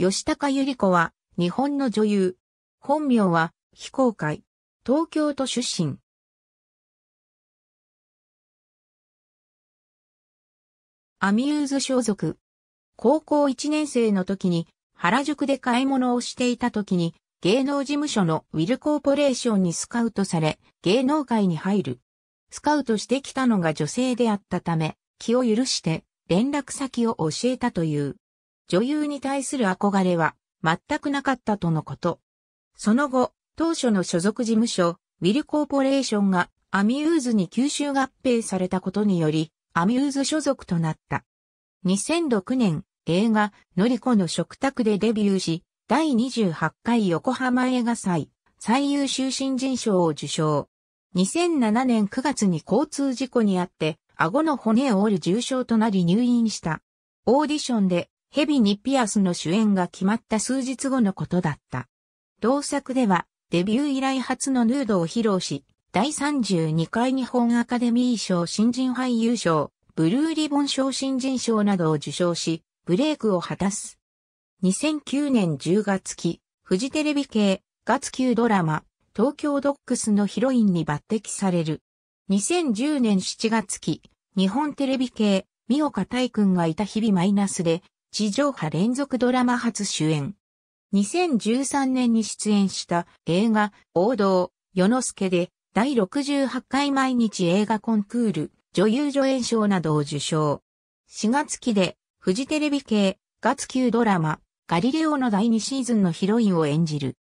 吉高由里子は、日本の女優。本名は、非公開。東京都出身。アミューズ所属。高校1年生の時に、原宿で買い物をしていた時に、芸能事務所のウィルコーポレーションにスカウトされ、芸能界に入る。スカウトしてきたのが女性であったため、気を許して、連絡先を教えたという。女優に対する憧れは全くなかったとのこと。その後、当初の所属事務所、ウィルコーポレーションがアミューズに吸収合併されたことにより、アミューズ所属となった。2006年、映画、のりこの食卓でデビューし、第28回横浜映画祭、最優秀新人賞を受賞。2007年9月に交通事故にあって、顎の骨を折る重傷となり入院した。オーディションでヘビにピアスの主演が決まった数日後のことだった。同作では、デビュー以来初のヌードを披露し、第32回日本アカデミー賞新人俳優賞、ブルーリボン賞新人賞などを受賞し、ブレイクを果たす。2009年10月期、フジテレビ系、月級ドラマ、東京ドックスのヒロインに抜擢される。2010年7月期、日本テレビ系、三岡大君がいた日々マイナスで、地上波連続ドラマ初主演。2013年に出演した映画王道、世之助で第68回毎日映画コンクール、女優助演賞などを受賞。4月期で、フジテレビ系、月級ドラマ、ガリレオの第2シーズンのヒロインを演じる。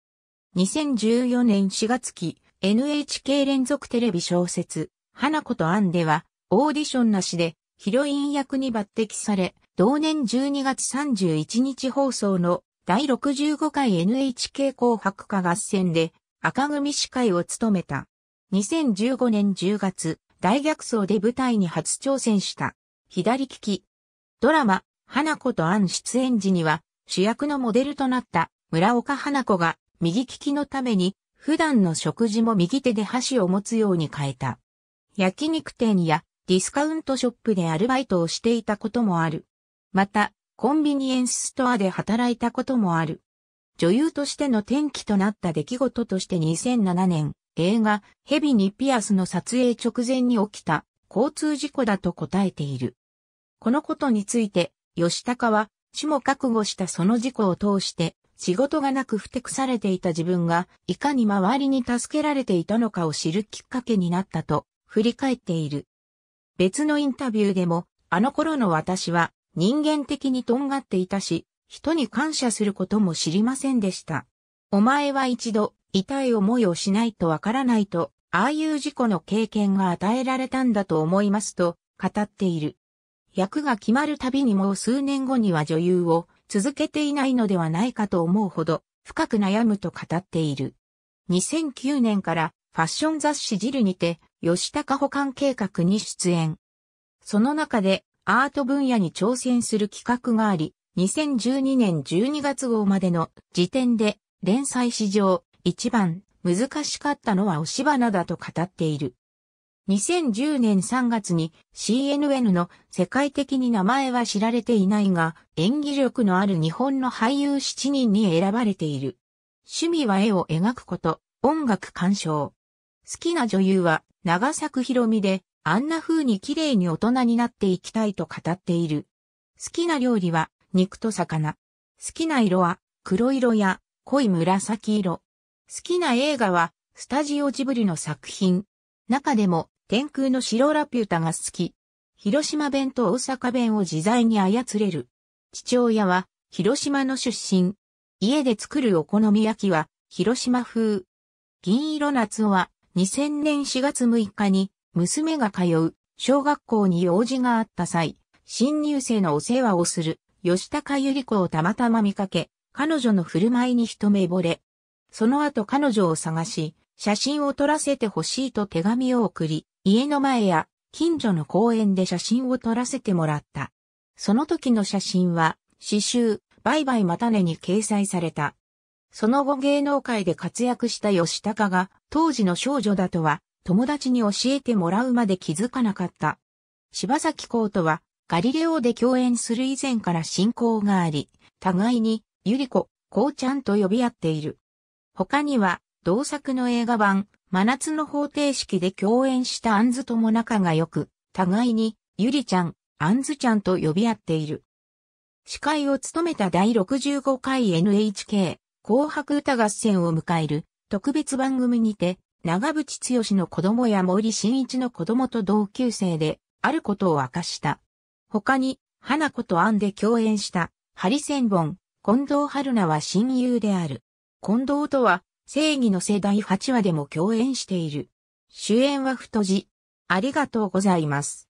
2014年4月期、NHK 連続テレビ小説、花子とアンでは、オーディションなしで、ヒロイン役に抜擢され、同年12月31日放送の第65回 NHK 紅白歌合戦で赤組司会を務めた。2015年10月、大逆走で舞台に初挑戦した。左利き。ドラマ、花子とアン出演時には主役のモデルとなった村岡花子が右利きのために普段の食事も右手で箸を持つように変えた。焼肉店やディスカウントショップでアルバイトをしていたこともある。また、コンビニエンスストアで働いたこともある。女優としての転機となった出来事として2007年、映画、ヘビにピアスの撮影直前に起きた交通事故だと答えている。このことについて、吉高は、死も覚悟したその事故を通して、仕事がなくふてくされていた自分が、いかに周りに助けられていたのかを知るきっかけになったと、振り返っている。別のインタビューでも、あの頃の私は、人間的にとんがっていたし、人に感謝することも知りませんでした。お前は一度、痛い思いをしないとわからないと、ああいう事故の経験が与えられたんだと思いますと、語っている。役が決まるたびにもう数年後には女優を続けていないのではないかと思うほど、深く悩むと語っている。2009年からファッション雑誌ジルにて、吉高保管計画に出演。その中で、アート分野に挑戦する企画があり、2012年12月号までの時点で連載史上一番難しかったのは押し花だと語っている。2010年3月に CNN の世界的に名前は知られていないが演技力のある日本の俳優7人に選ばれている。趣味は絵を描くこと、音楽鑑賞。好きな女優は長作ひろみであんな風に綺麗に大人になっていきたいと語っている。好きな料理は肉と魚。好きな色は黒色や濃い紫色。好きな映画はスタジオジブリの作品。中でも天空の城ラピュタが好き。広島弁と大阪弁を自在に操れる。父親は広島の出身。家で作るお好み焼きは広島風。銀色夏は2000年4月6日に娘が通う小学校に用事があった際、新入生のお世話をする吉高由里子をたまたま見かけ、彼女の振る舞いに一目惚れ。その後彼女を探し、写真を撮らせてほしいと手紙を送り、家の前や近所の公園で写真を撮らせてもらった。その時の写真は、詩集、バイバイまたねに掲載された。その後芸能界で活躍した吉高が当時の少女だとは友達に教えてもらうまで気づかなかった。柴崎コートは、ガリレオで共演する以前から親交があり、互いに、ゆり子、こうちゃんと呼び合っている。他には、同作の映画版、真夏の方程式で共演したアンズとも仲が良く、互いに、ゆりちゃん、アンズちゃんと呼び合っている。司会を務めた第65回 NHK 紅白歌合戦を迎える特別番組にて長渕剛の子供や森新一の子供と同級生で、あることを明かした。他に、花子とアンで共演した、ハリセンボン、近藤春菜は親友である。近藤とは、正義の世代8話でも共演している。主演は太字。ありがとうございます。